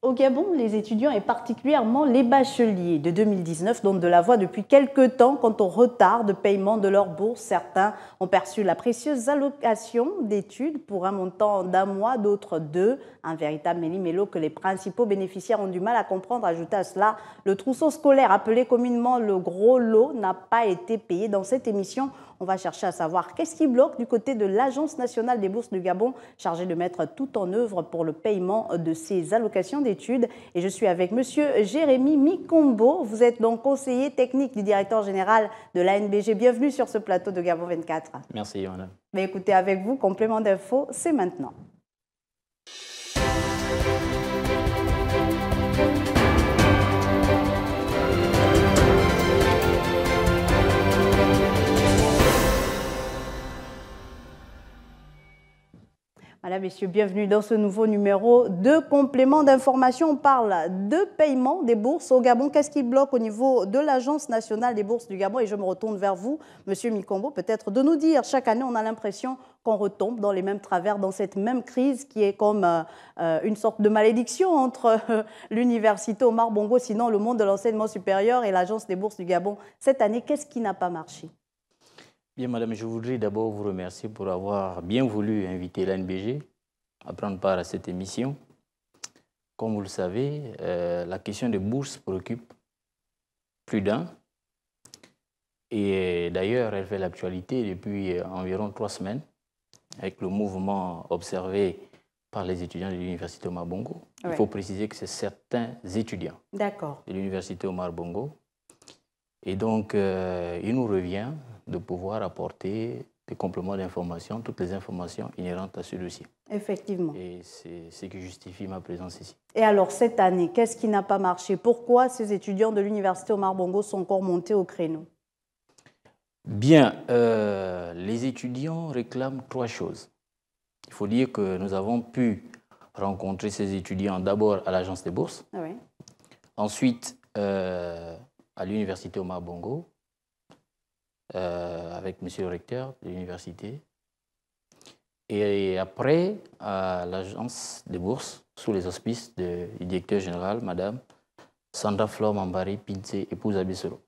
Au Gabon, les étudiants et particulièrement les bacheliers de 2019 donnent de la voix depuis quelques temps quant au retard de paiement de leur bourse. Certains ont perçu la précieuse allocation d'études pour un montant d'un mois, d'autres deux. Un véritable méli-mélo que les principaux bénéficiaires ont du mal à comprendre. Ajouté à cela, le trousseau scolaire appelé communément le gros lot n'a pas été payé dans cette émission. On va chercher à savoir qu'est-ce qui bloque du côté de l'Agence nationale des bourses du Gabon, chargée de mettre tout en œuvre pour le paiement de ces allocations d'études. Et je suis avec Monsieur Jérémy Mikombo. Vous êtes donc conseiller technique du directeur général de l'ANBG. Bienvenue sur ce plateau de Gabon 24. Merci, madame. écoutez, avec vous, complément d'info, c'est maintenant. Voilà, messieurs, bienvenue dans ce nouveau numéro de complément d'information. On parle de paiement des bourses au Gabon. Qu'est-ce qui bloque au niveau de l'Agence nationale des bourses du Gabon Et je me retourne vers vous, monsieur Mikombo, peut-être de nous dire. Chaque année, on a l'impression qu'on retombe dans les mêmes travers, dans cette même crise qui est comme euh, une sorte de malédiction entre l'université Omar Bongo, sinon le monde de l'enseignement supérieur et l'Agence des bourses du Gabon. Cette année, qu'est-ce qui n'a pas marché Bien, madame, je voudrais d'abord vous remercier pour avoir bien voulu inviter l'ANBG à prendre part à cette émission. Comme vous le savez, euh, la question des bourses préoccupe plus d'un. Et d'ailleurs, elle fait l'actualité depuis euh, environ trois semaines avec le mouvement observé par les étudiants de l'université Omar Bongo. Il faut préciser que c'est certains étudiants de l'université Omar Bongo. Et donc, euh, il nous revient de pouvoir apporter des compléments d'informations, toutes les informations inhérentes à ce dossier. Effectivement. Et c'est ce qui justifie ma présence ici. Et alors, cette année, qu'est-ce qui n'a pas marché Pourquoi ces étudiants de l'Université Omar Bongo sont encore montés au créneau Bien, euh, les étudiants réclament trois choses. Il faut dire que nous avons pu rencontrer ces étudiants d'abord à l'agence des bourses, ah ensuite euh, à l'université Omar Bongo, euh, avec monsieur le recteur de l'université. Et après, à l'agence des bourses, sous les auspices de, du directeur général, madame Sandra Flore Mambari Pinté, épouse Abissolo.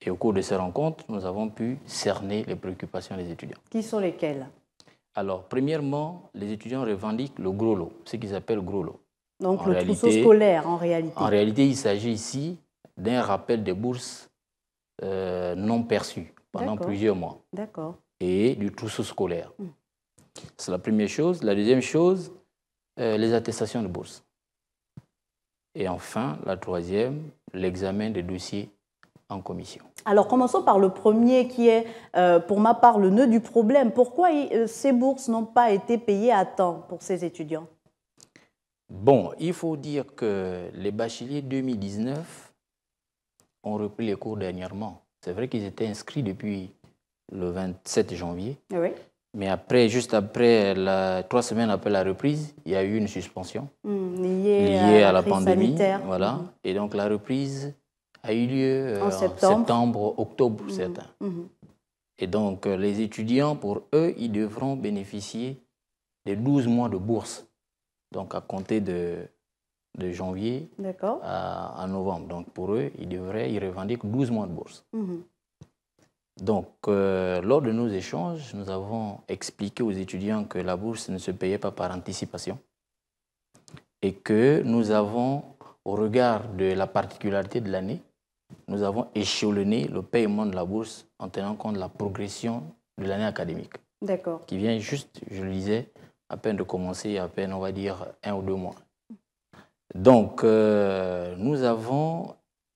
Et au cours de ces rencontres, nous avons pu cerner les préoccupations des étudiants. Qui sont lesquelles Alors, premièrement, les étudiants revendiquent le gros lot, ce qu'ils appellent gros lot. Donc, le trousseau scolaire, en réalité. En réalité, il s'agit ici d'un rappel des bourses euh, non perçus pendant plusieurs mois. D'accord. Et du trousseau scolaire. Hmm. C'est la première chose. La deuxième chose, euh, les attestations de bourse. Et enfin, la troisième, l'examen des dossiers en commission. Alors commençons par le premier qui est, euh, pour ma part, le nœud du problème. Pourquoi ces bourses n'ont pas été payées à temps pour ces étudiants Bon, il faut dire que les bacheliers 2019 ont repris les cours dernièrement. C'est vrai qu'ils étaient inscrits depuis le 27 janvier. Mais après, juste après, la, trois semaines après la reprise, il y a eu une suspension hmm, liée, à, la, pandémie. Voilà. Hmm. Et donc la reprise a eu lieu en, euh, septembre. octobre, mmh. Et donc euh, les étudiants, pour eux, ils devront bénéficier des 12 mois de bourse. Donc à compter de de janvier à, novembre. Donc pour eux, ils devraient, ils revendiquent 12 mois de bourse. Mhm. Donc euh, lors de nos échanges, nous avons expliqué aux étudiants que la bourse ne se payait pas par anticipation et que nous avons, au regard de la particularité de l'année, nous avons échelonné le paiement de la bourse en tenant compte de la progression de l'année académique. D'accord. Qui vient juste, je le disais, à peine de commencer, à peine, on va dire, un ou deux mois. Donc, euh, nous avons,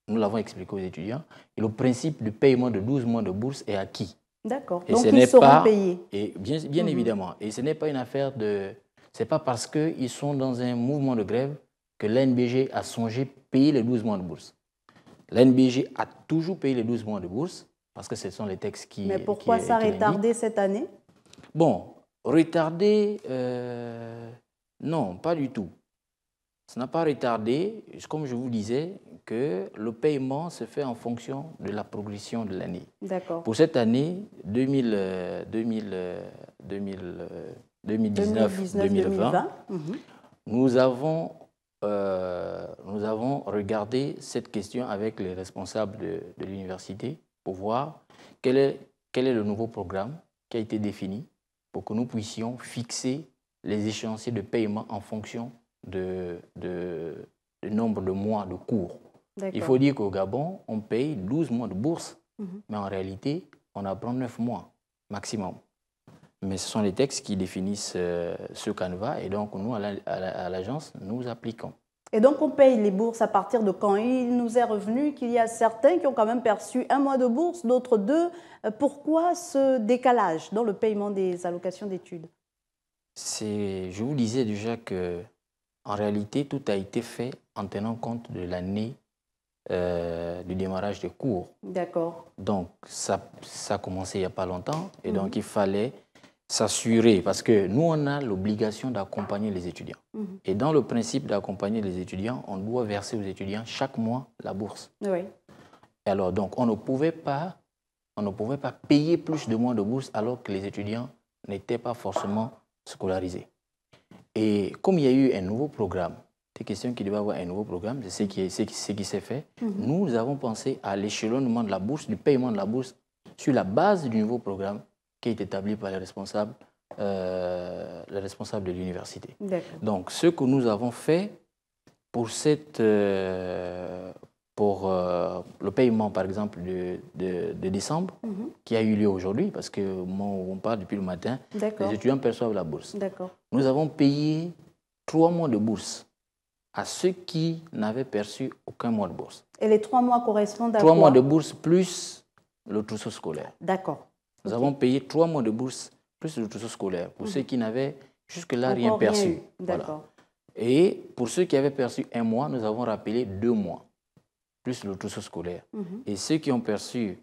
nous l'avons expliqué aux étudiants, le principe du paiement de 12 mois de bourse est acquis. D'accord. Donc, ils seront payés. Et bien, mhm. évidemment. Et ce n'est pas une affaire de... Ce n'est pas parce qu'ils sont dans un mouvement de grève que l'NBG a songé payer les 12 mois de bourse. L'NBG a toujours payé les 12 mois de bourse parce que ce sont les textes qui... Mais pourquoi ça ça retardé cette année Bon, retardé, euh, non, pas du tout. Ça n'a pas retardé, comme je vous disais, que le paiement se fait en fonction de la progression de l'année. Pour cette année 2000, 2000, 2019, 2020, nous, avons, euh, nous avons regardé cette question avec les responsables de, l'université pour voir quel est, quel est le nouveau programme qui a été défini pour que nous puissions fixer les échéanciers de paiement en fonction de, de, nombre de mois de cours. Il faut dire qu'au Gabon, on paye 12 mois de bourse, mhm. mais en réalité, on apprend 9 mois maximum. Mais ce sont les textes qui définissent euh, ce canevas, et donc nous, à l'agence, nous appliquons. Et donc, on paye les bourses à partir de quand Il nous est revenu qu'il y a certains qui ont quand même perçu un mois de bourse, d'autres deux. Pourquoi ce décalage dans le paiement des allocations d'études Je vous disais déjà que en réalité, tout a été fait en tenant compte de l'année euh, du démarrage des cours. D'accord. Donc, ça, ça a commencé il n'y a pas longtemps et donc mhm. il fallait s'assurer parce que nous, on a l'obligation d'accompagner les étudiants. Mhm. Et dans le principe d'accompagner les étudiants, on doit verser aux étudiants chaque mois la bourse. Oui. Et alors, donc, on ne pouvait pas, on ne pouvait pas payer plus de mois de bourse alors que les étudiants n'étaient pas forcément scolarisés. Et comme il y a eu un nouveau programme, c'est question qui devait avoir un nouveau programme, c'est ce qui, ce qui, ce qui s'est fait. Mhm. Nous avons pensé à l'échelonnement de la bourse, du paiement de la bourse, sur la base du nouveau programme qui est établi par les responsables, euh, les responsables de l'université. Donc, ce que nous avons fait pour, cette, euh, pour euh, le paiement, par exemple, de, de, décembre, mhm qui a eu lieu aujourd'hui, parce que on parle depuis le matin, les étudiants perçoivent la bourse. Nous avons payé trois mois de bourse à ceux qui n'avaient perçu aucun mois de bourse. Et les trois mois correspondent à Trois mois de bourse plus le trousseau scolaire. D'accord. Nous avons payé trois mois de bourse plus le trousseau scolaire pour mhm. ceux qui n'avaient jusque-là rien perçu. D'accord. Et pour ceux qui avaient perçu un mois, nous avons rappelé deux mois plus le trousseau scolaire. Mhm. Et ceux qui ont perçu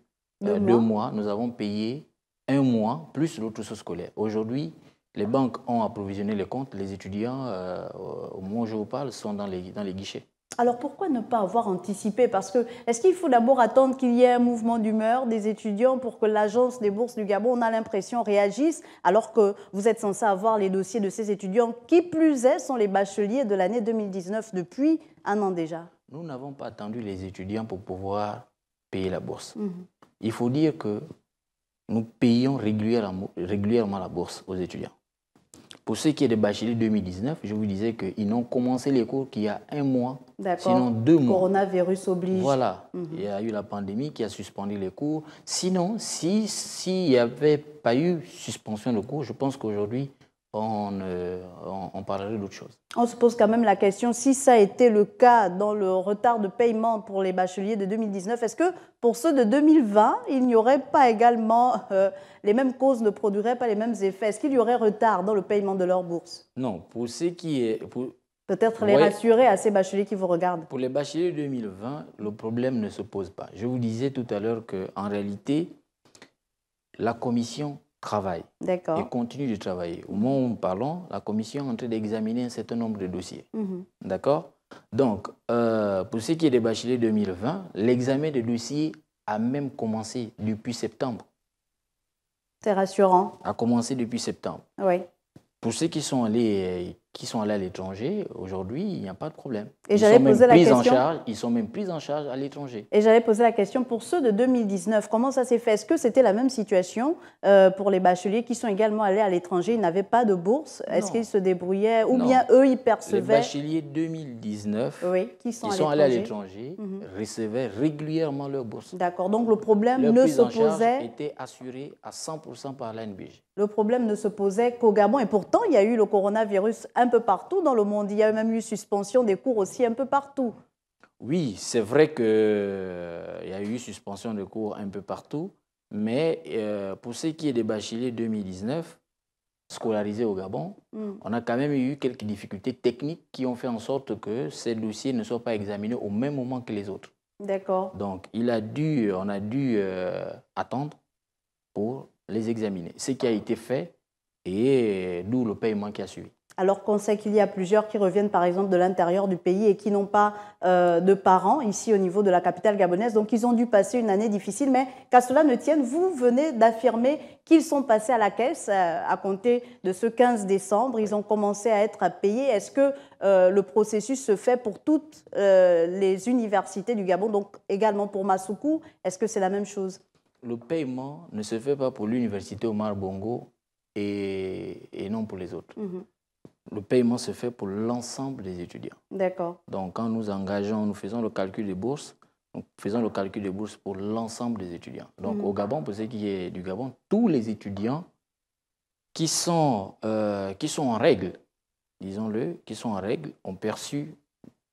euh, deux, mois. nous avons payé un mois plus l'autre trousseau scolaire. Aujourd'hui, les banques ont approvisionné les comptes. Les étudiants, euh, au moins je vous parle, sont dans les, dans les guichets. Alors pourquoi ne pas avoir anticipé Parce que est-ce qu'il faut d'abord attendre qu'il y ait un mouvement d'humeur des étudiants pour que l'agence des bourses du Gabon, on a l'impression, réagisse alors que vous êtes censé avoir les dossiers de ces étudiants qui plus est sont les bacheliers de l'année 2019 depuis un an déjà Nous n'avons pas attendu les étudiants pour pouvoir payer la bourse. Mmh. Il faut dire que nous payons régulièrement, la bourse aux étudiants. Pour ceux qui est des bacheliers 2019, je vous disais qu'ils n'ont commencé les cours qu'il y a un mois, sinon deux mois. Coronavirus oblige. Voilà, mhm. il y a eu la pandémie qui a suspendu les cours. Sinon, s'il si, n'y avait pas eu suspension de cours, je pense qu'aujourd'hui, euh, on, parlerait d'autre chose. On se pose quand même la question, si ça a été le cas dans le retard de paiement pour les bacheliers de 2019, est-ce que pour ceux de 2020, il n'y aurait pas également, euh, les mêmes causes ne produiraient pas les mêmes effets Est-ce qu'il y aurait retard dans le paiement de leur bourse Non, pour ceux qui Peut-être les rassurer à ces bacheliers qui vous regardent. Pour les bacheliers de 2020, le problème ne se pose pas. Je vous disais tout à l'heure qu'en réalité, la commission travaille et continue de travailler. Au moment où nous parlons, la commission est en train d'examiner un certain nombre de dossiers. Mhm. D'accord Donc, euh, pour ce qui est des bacheliers 2020, l'examen des dossiers a même commencé depuis septembre. C'est rassurant. A commencé depuis septembre. Oui. Pour ceux qui sont allés euh, qui sont allés à l'étranger, aujourd'hui, il n'y a pas de problème. Et la question. En charge, ils sont même pris en charge à l'étranger. Et j'allais poser la question pour ceux de 2019, comment ça s'est fait Est-ce que c'était la même situation euh, pour les bacheliers qui sont également allés à l'étranger Ils n'avaient pas de bourse Est-ce qu'ils se débrouillaient Ou bien eux, ils percevaient Les bacheliers 2019 oui, qui sont, allés à l'étranger mhm. recevaient régulièrement leur bourse. D'accord, donc le problème ne prise se en posait. était assuré à 100% par l'ANBG. Le problème ne se posait qu'au Gabon. Et pourtant, il y a eu le coronavirus un peu partout dans le monde. Il y a même eu suspension des cours aussi un peu partout. Oui, c'est vrai qu'il euh, y a eu suspension de cours un peu partout, mais euh, pour ce qui est des bacheliers 2019, scolarisés au Gabon, hmm. on a quand même eu quelques difficultés techniques qui ont fait en sorte que ces dossiers ne soient pas examinés au même moment que les autres. D'accord. Donc, il a dû, on a dû euh, attendre pour les examiner, ce qui a été fait et d'où le paiement qui a suivi alors qu'on sait qu'il y a plusieurs qui reviennent par exemple de l'intérieur du pays et qui n'ont pas euh, de parents ici au niveau de la capitale gabonaise. Donc ils ont dû passer une année difficile, mais qu'à cela ne tienne, vous venez d'affirmer qu'ils sont passés à la caisse euh, à, compter de ce 15 décembre. Ils ont commencé à être payés. Est-ce que euh, le processus se fait pour toutes les universités du Gabon, donc également pour Masuku Est-ce que c'est la même chose le paiement ne se fait pas pour l'université Omar Bongo et, non pour les autres. Mhm le paiement se fait pour l'ensemble des étudiants. D'accord. Donc, quand nous engageons, nous faisons le calcul des bourses, nous faisons le calcul des bourses pour l'ensemble des étudiants. Donc, hmm. au Gabon, pour ce qui est du Gabon, tous les étudiants qui sont, euh, qui sont en règle, disons-le, qui sont en règle, ont perçu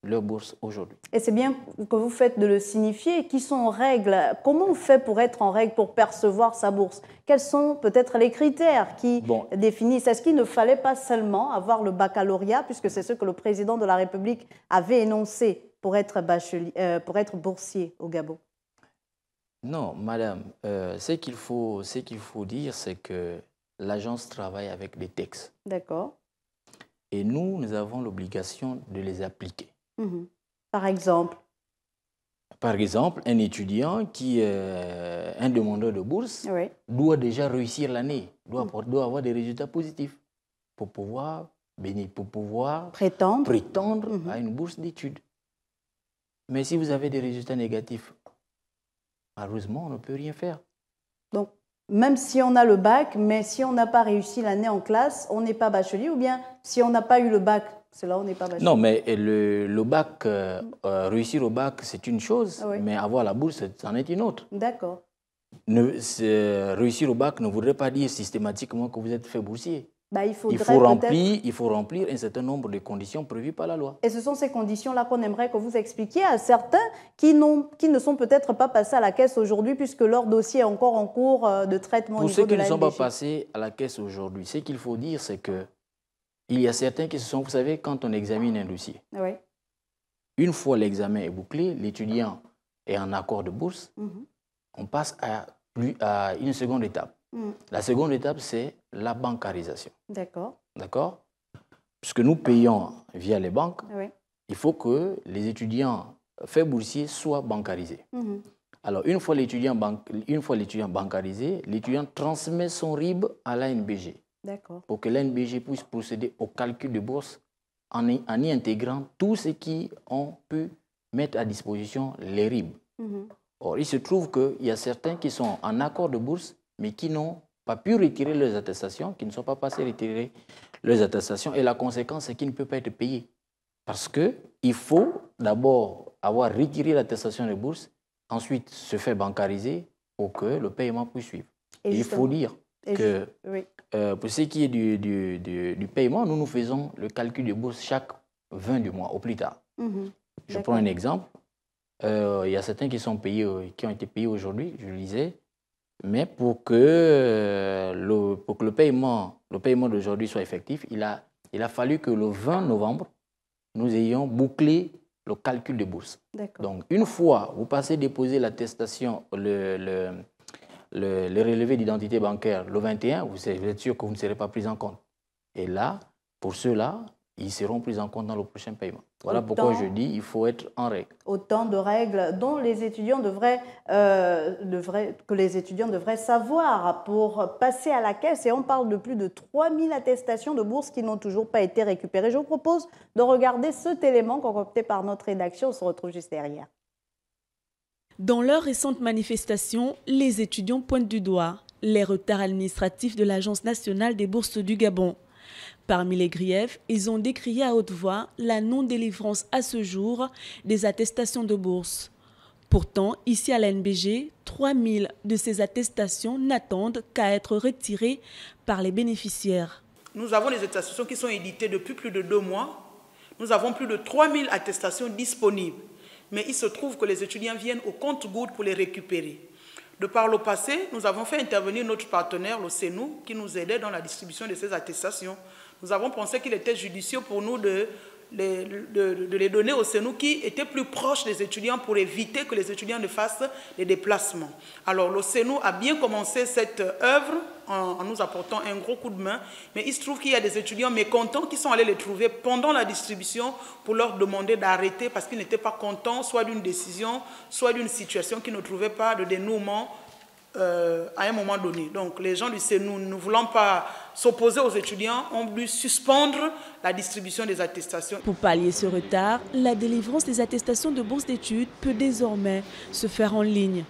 leur bourse aujourd'hui. Et c'est bien que vous faites de le signifier. Qui sont en règle Comment on fait pour être en règle, pour percevoir sa bourse Quels sont peut-être les critères qui définissent Est-ce qu'il ne fallait pas seulement avoir le baccalauréat, puisque c'est ce que le président de la République avait énoncé pour être, euh, pour être boursier au Gabon Non, madame. Euh, ce qu'il faut, qu'il faut dire, c'est que l'agence travaille avec des textes. D'accord. Et nous, nous avons l'obligation de les appliquer. Mhm. Par exemple Par exemple, un étudiant qui est euh, un demandeur de bourse doit déjà réussir l'année, mhm. doit, avoir des résultats positifs pour pouvoir, pour pouvoir prétendre, mhm. à une bourse d'études. Mais si vous avez des résultats négatifs, malheureusement, on ne peut rien faire. Donc, même si on a le bac, mais si on n'a pas réussi l'année en classe, on n'est pas bachelier, ou bien si on n'a pas eu le bac cela, on n'est pas Non, mais le, bac, euh, euh, réussir au bac, c'est une chose, ah mais avoir la bourse, c'en est une autre. D'accord. Euh, réussir au bac ne voudrait pas dire systématiquement que vous êtes fait boursier. Bah, il, il, faut remplir, il faut remplir un certain nombre de conditions prévues par la loi. Et ce sont ces conditions-là qu'on aimerait que vous expliquiez à certains qui, qui ne sont peut-être pas passés à la caisse aujourd'hui puisque leur dossier est encore en cours de traitement. Pour au ceux qui ne sont pas passés à la caisse aujourd'hui, ce qu'il faut dire, c'est que il y a certains qui se sont, vous savez, quand on examine un dossier, une fois l'examen est bouclé, l'étudiant est en accord de bourse, mm-hmm. on passe à, à une seconde étape. Mm. La seconde étape, c'est la bancarisation. D'accord. D'accord Puisque nous payons via les banques, il faut que les étudiants euh, faits boursiers soient bancarisés. Mm-hmm. Alors, une fois l'étudiant bancarisé, l'étudiant transmet son RIB à l'ANBG. Pour que l'NBG puisse procéder au calcul de bourse en y, en intégrant tout ce qui ont pu mettre à disposition les RIB. Mm-hmm. Or, il se trouve qu'il y a certains qui sont en accord de bourse, mais qui n'ont pas pu retirer leurs attestations, qui ne sont pas passés retirer leurs attestations. Et la conséquence, c'est qu'ils ne peuvent pas être payés. Parce qu'il faut d'abord avoir retiré l'attestation de bourse, ensuite se faire bancariser pour que le paiement puisse suivre. il faut lire que euh, pour ce qui est du, du, paiement, nous nous faisons le calcul de bourse chaque 20 du mois au plus tard. Mhm. Je prends un exemple. Euh, il y a certains qui, sont payés, euh, qui ont été payés aujourd'hui, je le disais, mais pour que le, pour que le paiement, le paiement d'aujourd'hui soit effectif, il a, il a fallu que le 20 novembre, nous ayons bouclé le calcul de bourse. Donc, une fois vous passez déposer l'attestation, le, le le, le relevé d'identité bancaire, le 21, vous êtes sûr que vous ne serez pas pris en compte. Et là, pour ceux-là, ils seront pris en compte dans le prochain paiement. Voilà pourquoi je dis il faut être en règle. Autant de règles dont les étudiants euh, devraient, que les étudiants devraient savoir pour passer à la caisse. Et on parle de plus de 3000 attestations de bourses qui n'ont toujours pas été récupérées. Je vous propose de regarder cet élément concocté par notre rédaction. On se retrouve juste derrière. Dans leurs récente manifestations, les étudiants pointent du doigt les retards administratifs de l'Agence nationale des bourses du Gabon. Parmi les griefs, ils ont décrié à haute voix la non-délivrance à ce jour des attestations de bourse. Pourtant, ici à NBG, 3000 de ces attestations n'attendent qu'à être retirées par les bénéficiaires. Nous avons des attestations qui sont éditées depuis plus de deux mois. Nous avons plus de 3000 attestations disponibles mais il se trouve que les étudiants viennent au compte-goutte pour les récupérer. De par le passé, nous avons fait intervenir notre partenaire, le CENU, qui nous aidait dans la distribution de ces attestations. Nous avons pensé qu'il était judicieux pour nous de de, les donner au CENU qui était plus proche des étudiants pour éviter que les étudiants ne fassent des déplacements. Alors le CENU a bien commencé cette œuvre en, en nous apportant un gros coup de main, mais il se trouve qu'il y a des étudiants mécontents qui sont allés les trouver pendant la distribution pour leur demander d'arrêter parce qu'ils n'étaient pas contents soit d'une décision, soit d'une situation qui ne trouvait pas de dénouement euh, à un moment donné. Donc les gens du nous ne voulant pas s'opposer aux étudiants, ont dû suspendre la distribution des attestations. Pour pallier ce retard, la délivrance des attestations de bourse d'études peut désormais se faire en ligne.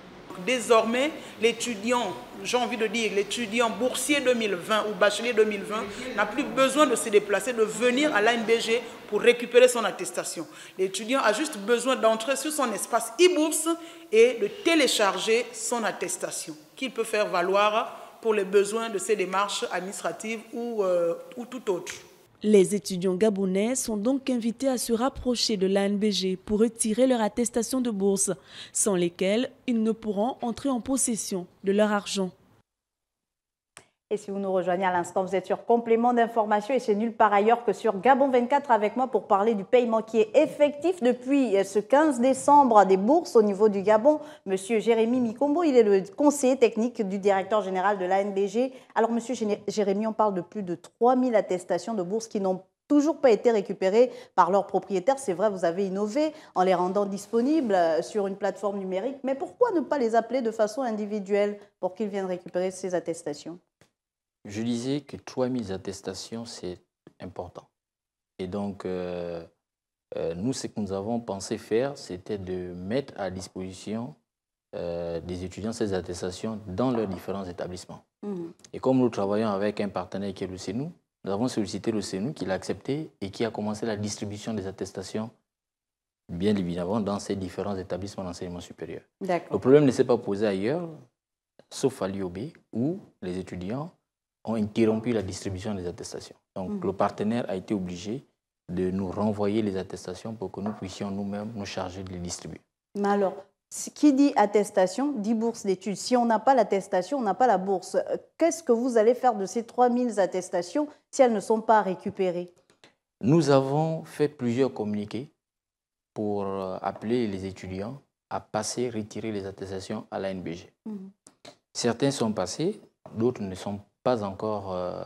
Désormais, l'étudiant j'ai envie de dire, l'étudiant boursier 2020 ou bachelier 2020 n'a plus besoin de se déplacer, de venir à l'ANBG pour récupérer son attestation. L'étudiant a juste besoin d'entrer sur son espace e-bourse et de télécharger son attestation qu'il peut faire valoir pour les besoins de ses démarches administratives ou, euh, ou tout autre. Les étudiants gabonais sont donc invités à se rapprocher de l'ANBG pour retirer leur attestation de bourse, sans lesquelles ils ne pourront entrer en possession de leur argent. Et si vous nous rejoignez à l'instant, vous êtes sur complément d'information et c'est nulle part ailleurs que sur Gabon 24 avec moi pour parler du paiement qui est effectif depuis euh, ce 15 décembre des bourses au niveau du Gabon. Monsieur Jérémy Mikombo, il est le conseiller technique du directeur général de l'ANBG. Alors monsieur Jérémy, on parle de plus de 3000 attestations de bourses qui n'ont toujours pas été récupérées par leurs propriétaires. C'est vrai, vous avez innové en les rendant disponibles euh, sur une plateforme numérique, mais pourquoi ne pas les appeler de façon individuelle pour qu'ils viennent récupérer ces attestations je disais que 3000 attestations, c'est important. Et donc, euh, euh, nous, ce que nous avons pensé faire, c'était de mettre à disposition euh, des étudiants ces attestations dans leurs différents établissements. Mhm. Et comme nous travaillons avec un partenaire qui est le CENU, nous avons sollicité le CENU qui l'a accepté et qui a commencé la distribution des attestations, bien évidemment, dans ces différents établissements d'enseignement supérieur. Le problème ne s'est pas posé ailleurs, sauf à l'IOB, où les étudiants ont interrompu la distribution des attestations. Donc mhm. le partenaire a été obligé de nous renvoyer les attestations pour que nous puissions nous-mêmes nous charger de les distribuer. Mais alors, qui dit attestation dit bourse d'études. Si on n'a pas l'attestation, on n'a pas la bourse. Euh, qu'est-ce que vous allez faire de ces 3000 attestations si elles ne sont pas récupérées Nous avons fait plusieurs communiqués pour euh, appeler les étudiants à passer retirer les attestations à la NBG. Mhm. Certains sont passés, d'autres ne sont pas pas encore euh,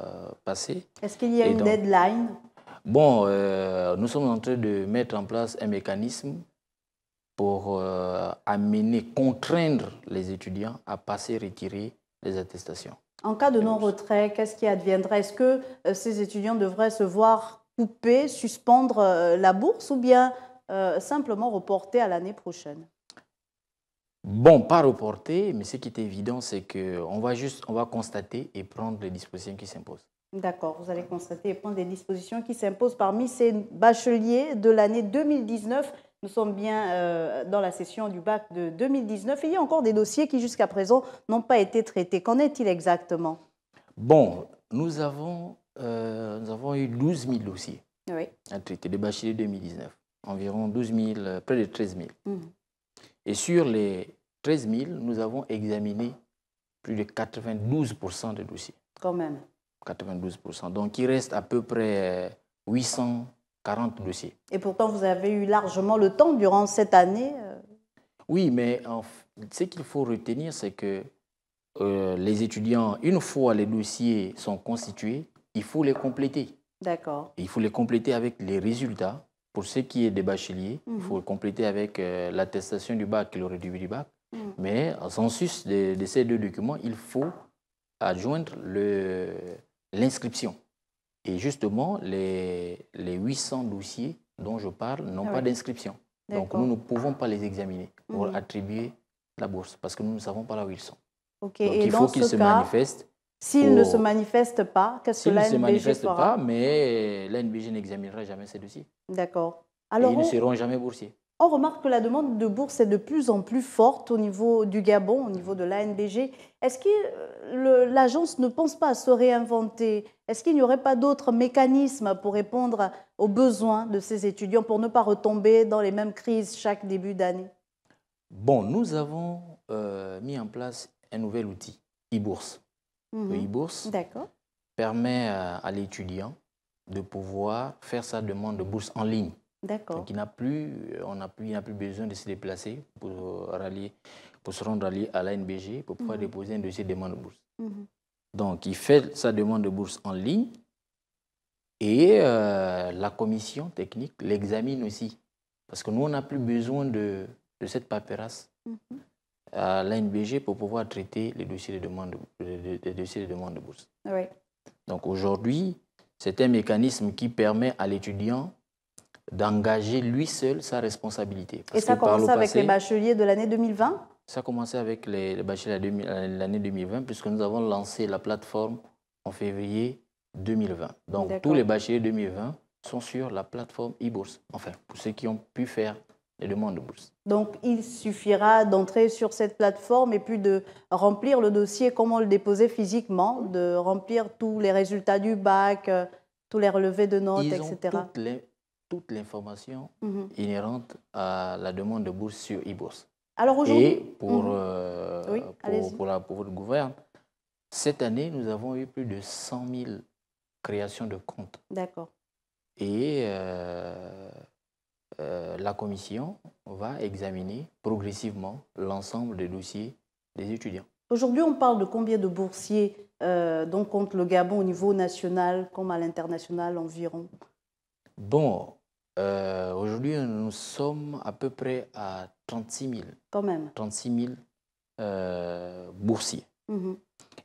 passé. Est-ce qu'il y a une deadline Bon, euh, nous sommes en train de mettre en place un mécanisme pour euh, amener, contraindre les étudiants à passer retirer les attestations. En cas de non-retrait, qu'est-ce qui adviendrait Est-ce que ces étudiants devraient se voir couper, suspendre la bourse ou bien simplement reporter à l'année prochaine Bon, pas reporté, mais ce qui est évident, c'est qu'on va juste, on va constater et prendre les dispositions qui s'imposent. D'accord, vous allez constater et prendre les dispositions qui s'imposent parmi ces bacheliers de l'année 2019. Nous sommes bien euh, dans la session du bac de 2019 il y a encore des dossiers qui jusqu'à présent n'ont pas été traités. Qu'en est-il exactement Bon, nous avons, euh, nous avons eu 12 000 dossiers à traiter, des bacheliers 2019, environ 12 000, euh, près de 13 000. Et sur les 13 000, nous avons examiné plus de 92 des dossiers. Quand même. 92 Donc il reste à peu près 840 euh, dossiers. Et pourtant, vous avez eu largement le temps durant cette année. Euh. Oui, mais ce qu'il faut retenir, c'est que euh, les étudiants, une fois les dossiers sont constitués, il faut les compléter. D'accord. Il faut les compléter avec les résultats pour ce qui est des bacheliers, il mhm. faut compléter avec euh, l'attestation du bac, le réduit du bac. Mhm. Mais en census de, ces deux documents, il faut adjoindre l'inscription. Et justement, les, les 800 dossiers dont je parle n'ont ah pas d'inscription. Donc nous ne pouvons pas les examiner pour mhm. attribuer la bourse parce que nous ne savons pas là où ils sont. Donc il faut qu'ils se manifestent s'il ne se oh. manifeste pas, qu'est-ce que l'ANBG fera ne se manifeste pas, mais l'ANBG n'examinera jamais ces dossiers. D'accord. Alors, ils ne seront jamais boursiers. On remarque que la demande de bourse est de plus en plus forte au niveau du Gabon, au niveau de l'ANBG. Est-ce que euh, l'agence ne pense pas à se réinventer Est-ce qu'il n'y aurait pas d'autres mécanismes pour répondre aux besoins de ces étudiants pour ne pas retomber dans les mêmes crises chaque début d'année Bon, nous avons euh, mis en place un nouvel outil, e-bourse le mmh e-bourse, permet euh, à l'étudiant de pouvoir faire sa demande de bourse en ligne. Donc, il n'a plus, euh, plus besoin de se déplacer pour, rallier, se rendre à la NBG pour pouvoir mmh déposer un dossier de demande de bourse. Mmh Donc, il fait sa demande de bourse en ligne et euh, la commission technique l'examine aussi. Parce que nous, on n'a plus besoin de, cette paperasse à euh, l'ANBG pour pouvoir traiter les dossiers de demande, dossiers de, demande de bourse. Donc aujourd'hui, c'est un mécanisme qui permet à l'étudiant d'engager lui seul sa responsabilité. Et ça commence avec les bacheliers de l'année 2020 Ça a commencé avec les, bacheliers de l'année 2020 puisque nous avons lancé la plateforme en février 2020. Donc tous les bacheliers 2020 sont sur la plateforme e-bourse. Enfin, pour ceux qui ont pu faire de bourse. Donc il suffira d'entrer sur cette plateforme et puis de remplir le dossier comment le déposer physiquement, de remplir tous les résultats du bac, euh, tous les relevés de notes, Ils etc. Ont toute l'information mhm. inhérente à la demande de bourse sur e-bourse. Alors aujourd'hui. Et pour, mhm. euh, pour, votre gouverne, cette année, nous avons eu plus de 100 000 créations de comptes. D'accord. Et euh, euh, la commission va examiner progressivement l'ensemble des dossiers des étudiants. Aujourd'hui, on parle de combien de boursiers euh, dont compte le Gabon au niveau national comme à l'international environ Bon, euh, aujourd'hui, nous sommes à peu près à 36 000. Quand même. 36 000 boursiers. Mhm.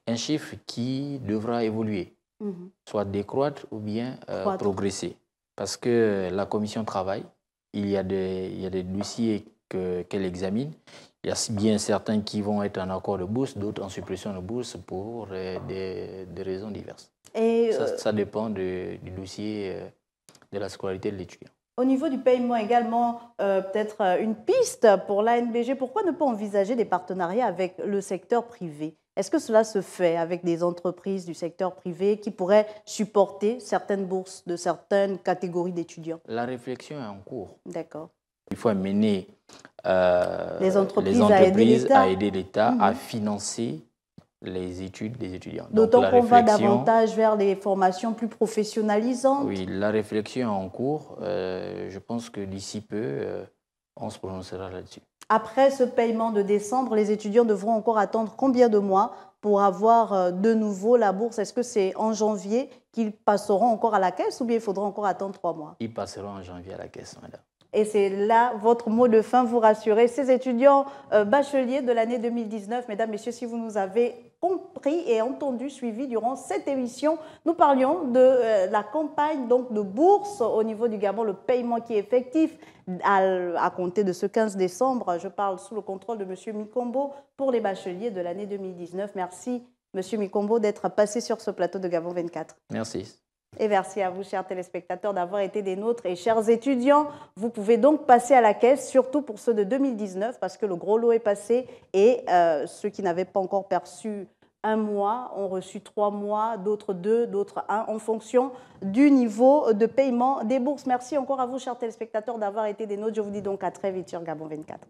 Un chiffre qui devra évoluer, mhm. soit décroître ou bien progresser. Parce que la commission travaille il y a des, il dossiers qu'elle examine. Il y a bien certains qui vont être en accord de bourse, d'autres en suppression de bourse pour euh, des, des raisons diverses. Et ça, euh, dépend du dossier euh, de la scolarité de l'étudiant. Au niveau du paiement également, peut-être une piste pour l'ANBG, pourquoi ne pas envisager des partenariats avec le secteur privé est-ce que cela se fait avec des entreprises du secteur privé qui pourraient supporter certaines bourses de certaines catégories d'étudiants La réflexion est en cours. D'accord. Il faut amener euh, les, entreprises à aider l'État à mhm. financer les études des étudiants. D'autant qu'on va davantage vers des formations plus professionnalisantes. Oui, la réflexion est en cours. Euh, je pense que d'ici peu, euh, on se prononcera là-dessus. Après ce paiement de décembre, les étudiants devront encore attendre combien de mois pour avoir euh, de nouveau la bourse Est-ce que c'est en janvier qu'ils passeront encore à la caisse ou bien il faudra encore attendre trois mois Ils passeront en janvier à la caisse, madame. Et c'est là votre mot de fin, vous rassurer ces étudiants euh, bacheliers de l'année 2019. Mesdames, Messieurs, si vous nous avez compris et entendu, suivi durant cette émission, nous parlions de euh, la campagne donc de bourse au niveau du Gabon, le paiement qui est effectif à, compter de ce 15 décembre. Je parle sous le contrôle de M. Mikombo pour les bacheliers de l'année 2019. Merci, M. Mikombo, d'être passé sur ce plateau de Gabon 24. Merci. Et merci à vous, chers téléspectateurs, d'avoir été des nôtres. Et chers étudiants, vous pouvez donc passer à la caisse, surtout pour ceux de 2019, parce que le gros lot est passé et euh, ceux qui n'avaient pas encore perçu un mois ont reçu trois mois, d'autres deux, d'autres un, en fonction du niveau de paiement des bourses. Merci encore à vous, chers téléspectateurs, d'avoir été des nôtres. Je vous dis donc à très vite sur Gabon 24.